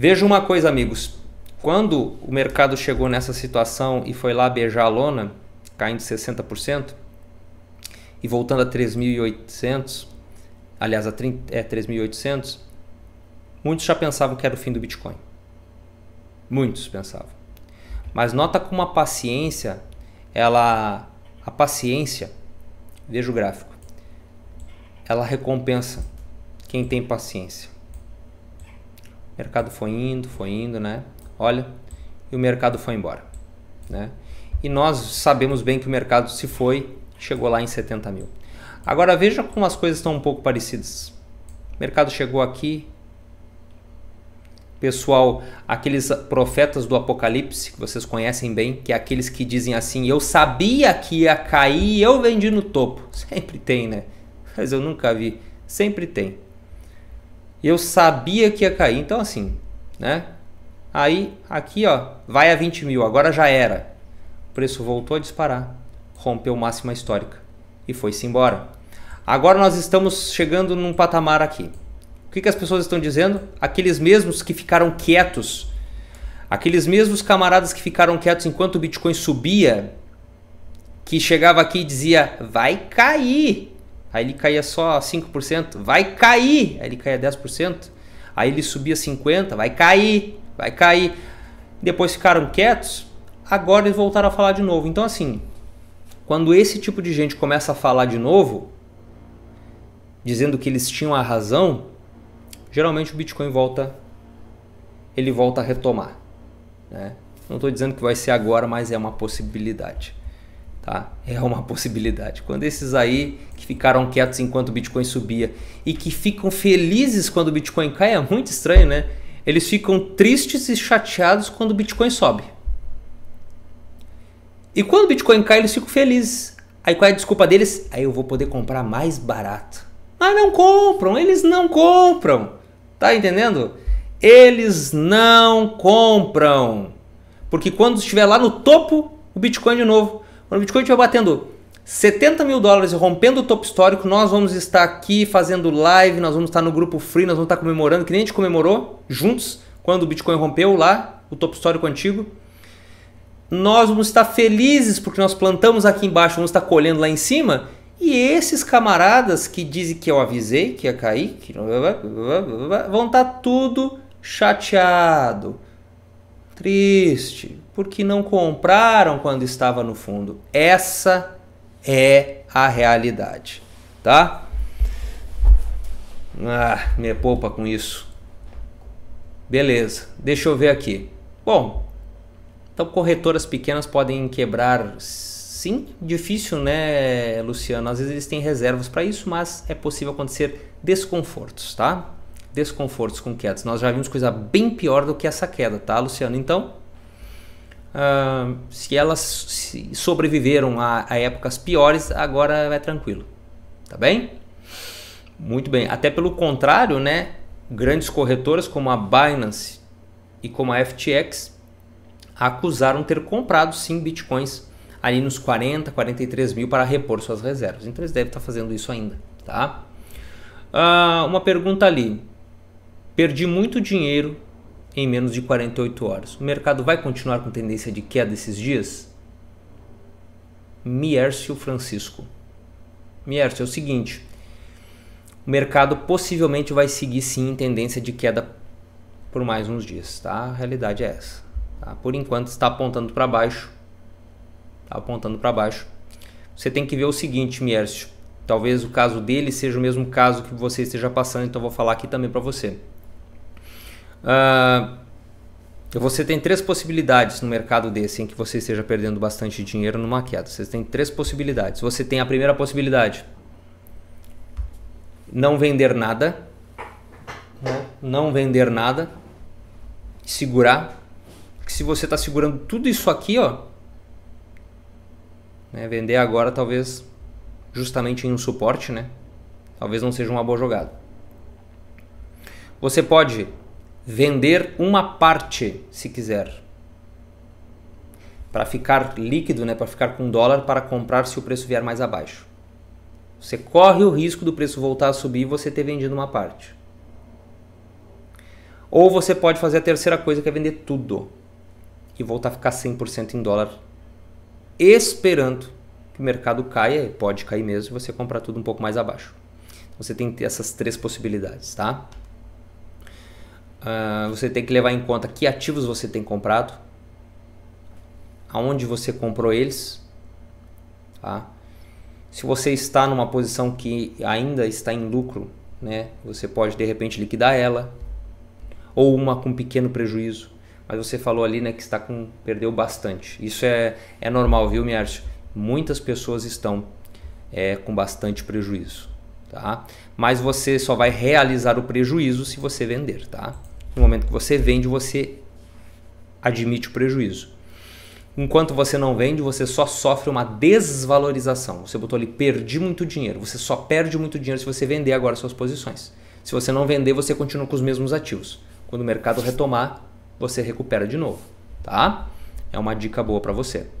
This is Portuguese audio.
Veja uma coisa, amigos. Quando o mercado chegou nessa situação e foi lá beijar a lona, caindo 60% e voltando a 3.800, aliás, a 30, é, 3.800, muitos já pensavam que era o fim do Bitcoin. Muitos pensavam. Mas nota como a paciência, ela a paciência, veja o gráfico. Ela recompensa quem tem paciência. O mercado foi indo, foi indo, né? Olha, e o mercado foi embora, né? E nós sabemos bem que o mercado se foi, chegou lá em 70 mil. Agora veja como as coisas estão um pouco parecidas. O mercado chegou aqui, pessoal, aqueles profetas do Apocalipse que vocês conhecem bem, que é aqueles que dizem assim: Eu sabia que ia cair, eu vendi no topo. Sempre tem, né? Mas eu nunca vi. Sempre tem. Eu sabia que ia cair. Então, assim, né? Aí, aqui, ó, vai a 20 mil. Agora já era. O preço voltou a disparar. Rompeu máxima histórica. E foi-se embora. Agora nós estamos chegando num patamar aqui. O que, que as pessoas estão dizendo? Aqueles mesmos que ficaram quietos. Aqueles mesmos camaradas que ficaram quietos enquanto o Bitcoin subia, que chegava aqui e dizia: vai cair aí ele caía só 5%, vai cair, aí ele caía 10%, aí ele subia 50%, vai cair, vai cair. Depois ficaram quietos, agora eles voltaram a falar de novo. Então, assim, quando esse tipo de gente começa a falar de novo, dizendo que eles tinham a razão, geralmente o Bitcoin volta, ele volta a retomar. Né? Não estou dizendo que vai ser agora, mas é uma possibilidade tá? É uma possibilidade. Quando esses aí que ficaram quietos enquanto o Bitcoin subia e que ficam felizes quando o Bitcoin cai, é muito estranho, né? Eles ficam tristes e chateados quando o Bitcoin sobe. E quando o Bitcoin cai, eles ficam felizes. Aí qual é a desculpa deles? Aí eu vou poder comprar mais barato. Mas não compram, eles não compram. Tá entendendo? Eles não compram. Porque quando estiver lá no topo, o Bitcoin de novo. Quando o Bitcoin estiver batendo 70 mil dólares, e rompendo o topo histórico, nós vamos estar aqui fazendo live, nós vamos estar no grupo free, nós vamos estar comemorando, que nem a gente comemorou juntos quando o Bitcoin rompeu lá, o topo histórico antigo. Nós vamos estar felizes porque nós plantamos aqui embaixo, vamos estar colhendo lá em cima. E esses camaradas que dizem que eu avisei que ia cair, que... vão estar tudo chateado, triste, porque não compraram quando estava no fundo. Essa é a realidade, tá? Ah, me poupa com isso. Beleza, deixa eu ver aqui. Bom, então corretoras pequenas podem quebrar. Sim, difícil, né, Luciano? Às vezes eles têm reservas para isso, mas é possível acontecer desconfortos, tá? Desconfortos com quedas. Nós já vimos coisa bem pior do que essa queda, tá, Luciano? Então, se elas sobreviveram a, a épocas piores, agora é tranquilo. Tá bem? Muito bem. Até pelo contrário, né? Grandes corretoras como a Binance e como a FTX acusaram ter comprado sim bitcoins ali nos 40, 43 mil para repor suas reservas. Então eles devem estar fazendo isso ainda, tá? uma pergunta ali. Perdi muito dinheiro em menos de 48 horas. O mercado vai continuar com tendência de queda esses dias? Miercio Francisco. Miercio, é o seguinte: o mercado possivelmente vai seguir sim em tendência de queda por mais uns dias, tá? A realidade é essa. Tá? Por enquanto está apontando para baixo, está apontando para baixo. Você tem que ver o seguinte, Miercio. Talvez o caso dele seja o mesmo caso que você esteja passando, então vou falar aqui também para você. Ah, você tem três possibilidades no mercado desse em que você esteja perdendo bastante dinheiro numa queda. Você tem três possibilidades. Você tem a primeira possibilidade: não vender nada, né? não vender nada, segurar. Que se você está segurando tudo isso aqui, ó, né? vender agora talvez justamente em um suporte, né? Talvez não seja uma boa jogada. Você pode vender uma parte, se quiser. Para ficar líquido, né, para ficar com dólar, para comprar se o preço vier mais abaixo. Você corre o risco do preço voltar a subir e você ter vendido uma parte. Ou você pode fazer a terceira coisa, que é vender tudo e voltar a ficar 100% em dólar, esperando que o mercado caia, e pode cair mesmo, e você comprar tudo um pouco mais abaixo. Você tem que ter essas três possibilidades, tá? Ah, você tem que levar em conta que ativos você tem comprado, aonde você comprou eles. Tá? Se você está numa posição que ainda está em lucro, né, você pode de repente liquidar ela ou uma com pequeno prejuízo. Mas você falou ali né, que está com perdeu bastante. Isso é, é normal, viu, Miércio? Muitas pessoas estão é, com bastante prejuízo. Tá? Mas você só vai realizar o prejuízo se você vender, tá? No momento que você vende, você admite o prejuízo. Enquanto você não vende, você só sofre uma desvalorização. Você botou ali, perdi muito dinheiro. Você só perde muito dinheiro se você vender agora suas posições. Se você não vender, você continua com os mesmos ativos. Quando o mercado retomar, você recupera de novo, tá? É uma dica boa para você.